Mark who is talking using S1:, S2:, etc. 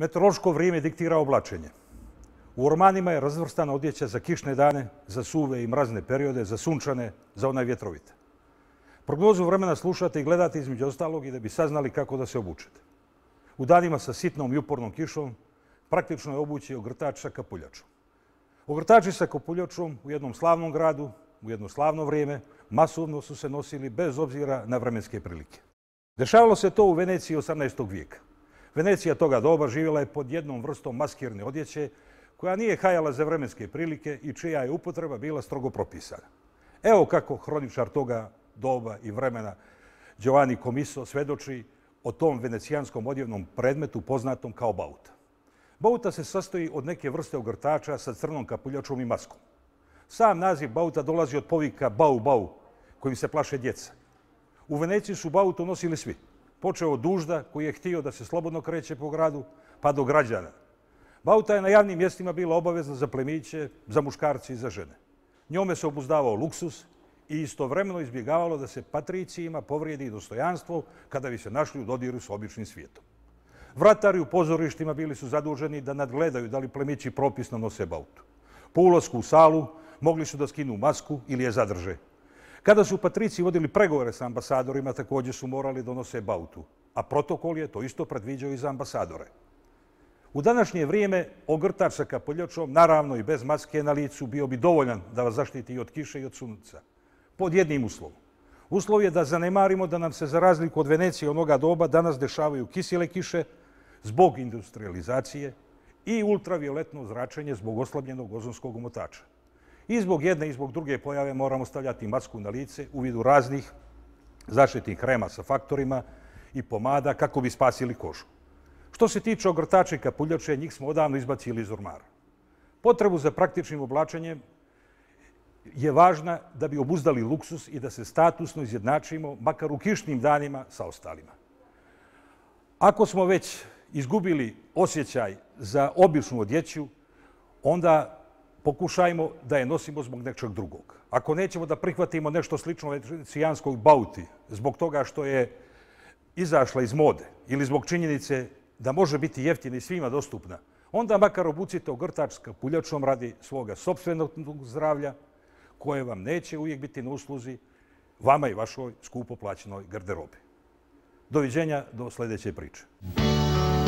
S1: Meteorološko vrijeme diktira oblačenje. U ormanima je razvrstana odjeća za kišne dane, za suve i mrazne periode, za sunčane, za onaj vjetrovite. Prognozu vremena slušate i gledate između ostalog i da bi saznali kako da se obučete. U danima sa sitnom i upornom kišom praktično je obući ogrtač sa kapuljačom. Ogrtači sa kapuljačom u jednom slavnom gradu, u jedno slavno vrijeme, masovno su se nosili bez obzira na vremenske prilike. Dešavalo se to u Veneciji 18. vijeka. Venecija toga doba živjela je pod jednom vrstom maskirne odjeće koja nije hajala za vremenske prilike i čija je upotreba bila strogo propisana. Evo kako hroničar toga doba i vremena Giovanni Comiso svedoči o tom venecijanskom odjevnom predmetu poznatom kao bauta. Bauta se sastoji od neke vrste ogrtača sa crnom kapuljačom i maskom. Sam naziv bauta dolazi od povika bau bau kojim se plaše djeca. U Veneciji su bautu nosili svi – počeo od dužda koji je htio da se slobodno kreće po gradu, pa do građana. Bauta je na javnim mjestima bila obavezna za plemiće, za muškarci i za žene. Njome se obuzdavao luksus i istovremeno izbjegavalo da se patricijima povrijedi i dostojanstvo kada bi se našli u dodiru s običnim svijetom. Vratari u pozorištima bili su zaduženi da nadgledaju da li plemići propisno nose bautu. Po ulazku u salu mogli su da skinu masku ili je zadrže, Kada su patrici vodili pregovore sa ambasadorima, također su morali donose bautu, a protokol je to isto predviđao i za ambasadore. U današnje vrijeme ogrtač sa kapoljačom, naravno i bez maske na licu, bio bi dovoljan da vas zaštiti i od kiše i od sunca. Pod jednim uslovom. Uslov je da zanemarimo da nam se za razliku od Venecije onoga doba danas dešavaju kisile kiše zbog industrializacije i ultravioletno zračenje zbog oslabljenog ozonskog omotača. I zbog jedne i zbog druge pojave moramo stavljati masku na lice u vidu raznih zaštitnih krema sa faktorima i pomada kako bi spasili kožu. Što se tiče ogrtača i kapuljače, njih smo odavno izbacili iz urmara. Potrebu za praktičnim oblačenjem je važna da bi obuzdali luksus i da se statusno izjednačimo, makar u kišnim danima, sa ostalima. Ako smo već izgubili osjećaj za običnu odjeću, onda pokušajmo da je nosimo zbog nečeg drugog. Ako nećemo da prihvatimo nešto slično venecijanskoj bauti zbog toga što je izašla iz mode ili zbog činjenice da može biti jeftina i svima dostupna, onda makar obucite ogrtač ka puljačom radi svoga sobstvenog zdravlja koje vam neće uvijek biti na usluzi vama i vašoj skupo plaćenoj garderobi. Doviđenja do sljedeće priče. Muzika